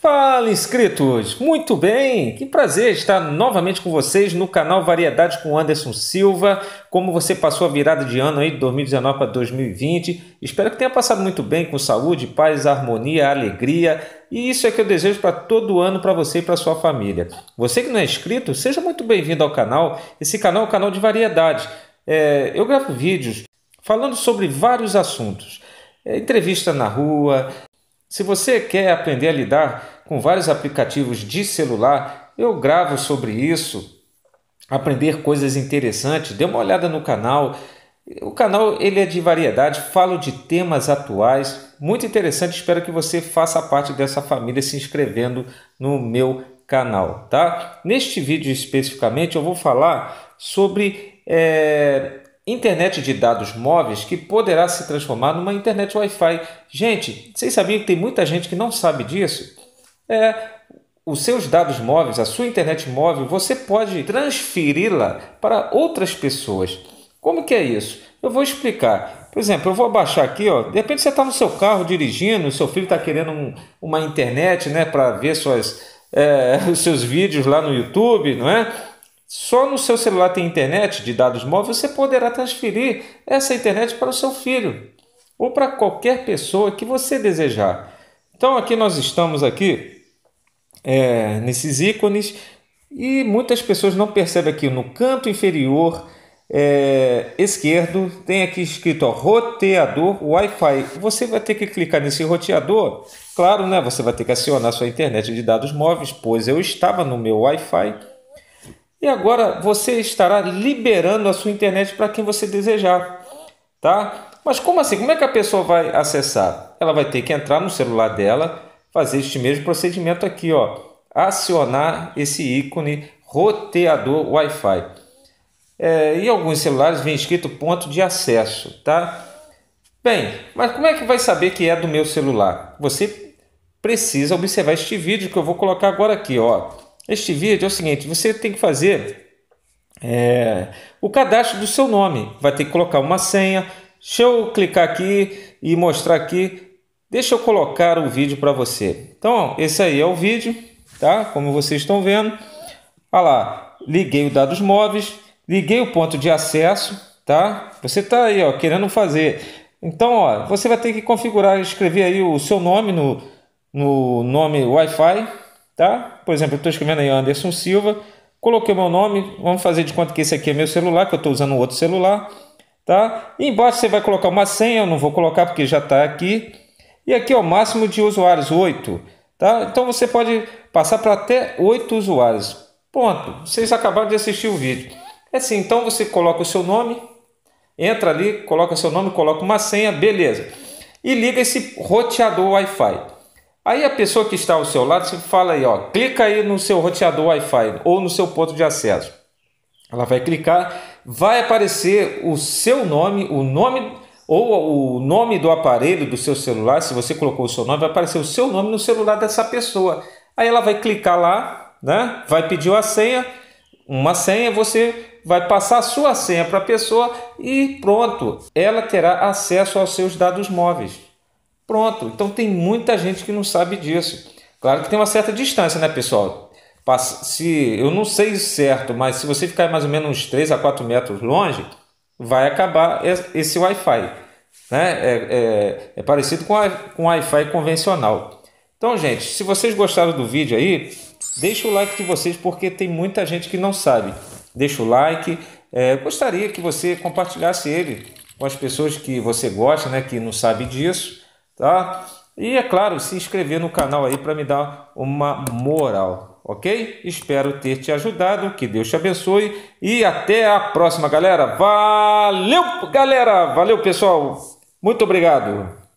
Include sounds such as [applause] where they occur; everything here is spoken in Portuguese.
Fala inscritos! Muito bem, que prazer estar novamente com vocês no canal Variedades com Anderson Silva. Como você passou a virada de ano aí de 2019 para 2020? Espero que tenha passado muito bem, com saúde, paz, harmonia, alegria. E isso é que eu desejo para todo ano para você e para sua família. Você que não é inscrito, seja muito bem-vindo ao canal. Esse canal é um canal de variedades. É, eu gravo vídeos falando sobre vários assuntos é, entrevista na rua, se você quer aprender a lidar com vários aplicativos de celular, eu gravo sobre isso, aprender coisas interessantes, dê uma olhada no canal. O canal ele é de variedade, falo de temas atuais, muito interessante. Espero que você faça parte dessa família se inscrevendo no meu canal, tá? Neste vídeo especificamente eu vou falar sobre é, internet de dados móveis que poderá se transformar numa internet Wi-Fi. Gente, vocês sabiam que tem muita gente que não sabe disso? É, os seus dados móveis, a sua internet móvel, você pode transferi-la para outras pessoas. Como que é isso? Eu vou explicar. Por exemplo, eu vou baixar aqui, ó. De repente você está no seu carro dirigindo, seu filho está querendo um, uma internet, né, para ver suas, é, [laughs] os seus vídeos lá no YouTube, não é? Só no seu celular tem internet de dados móveis, você poderá transferir essa internet para o seu filho ou para qualquer pessoa que você desejar. Então aqui nós estamos aqui é, nesses ícones e muitas pessoas não percebem aqui no canto inferior é, esquerdo tem aqui escrito ó, roteador Wi-Fi. Você vai ter que clicar nesse roteador. Claro, né? Você vai ter que acionar sua internet de dados móveis, pois eu estava no meu Wi-Fi e agora você estará liberando a sua internet para quem você desejar, tá? Mas como assim? Como é que a pessoa vai acessar? Ela vai ter que entrar no celular dela, fazer este mesmo procedimento aqui, ó, acionar esse ícone roteador Wi-Fi. É, e alguns celulares vem escrito ponto de acesso, tá? Bem, mas como é que vai saber que é do meu celular? Você precisa observar este vídeo que eu vou colocar agora aqui, ó este vídeo é o seguinte: você tem que fazer é, o cadastro do seu nome, vai ter que colocar uma senha. Deixa eu clicar aqui e mostrar aqui. Deixa eu colocar o vídeo para você. Então, esse aí é o vídeo, tá? Como vocês estão vendo. Olha lá, liguei os dados móveis, liguei o ponto de acesso, tá? Você está aí, ó, querendo fazer. Então, ó, você vai ter que configurar, escrever aí o seu nome no, no nome Wi-Fi, tá? Por exemplo, eu estou escrevendo aí Anderson Silva, coloquei meu nome, vamos fazer de conta que esse aqui é meu celular, que eu estou usando outro celular, tá? E embaixo você vai colocar uma senha, eu não vou colocar porque já está aqui. E aqui é o máximo de usuários, 8, tá? Então você pode passar para até 8 usuários. Ponto. Vocês acabaram de assistir o vídeo. É assim, então você coloca o seu nome, entra ali, coloca seu nome, coloca uma senha, beleza. E liga esse roteador Wi-Fi. Aí a pessoa que está ao seu lado você fala aí, ó, clica aí no seu roteador Wi-Fi ou no seu ponto de acesso. Ela vai clicar, vai aparecer o seu nome, o nome ou o nome do aparelho do seu celular, se você colocou o seu nome, vai aparecer o seu nome no celular dessa pessoa. Aí ela vai clicar lá, né? Vai pedir a senha, uma senha, você vai passar a sua senha para a pessoa e pronto, ela terá acesso aos seus dados móveis. Pronto. Então tem muita gente que não sabe disso. Claro que tem uma certa distância, né, pessoal? Se eu não sei certo, mas se você ficar mais ou menos uns 3 a 4 metros longe, vai acabar esse Wi-Fi. Né? É, é, é parecido com, com Wi-Fi convencional. Então, gente, se vocês gostaram do vídeo aí, deixa o like de vocês, porque tem muita gente que não sabe. Deixa o like. É, gostaria que você compartilhasse ele com as pessoas que você gosta, né, que não sabe disso tá? E é claro, se inscrever no canal aí para me dar uma moral, ok? Espero ter te ajudado, que Deus te abençoe e até a próxima, galera. Valeu, galera! Valeu, pessoal! Muito obrigado!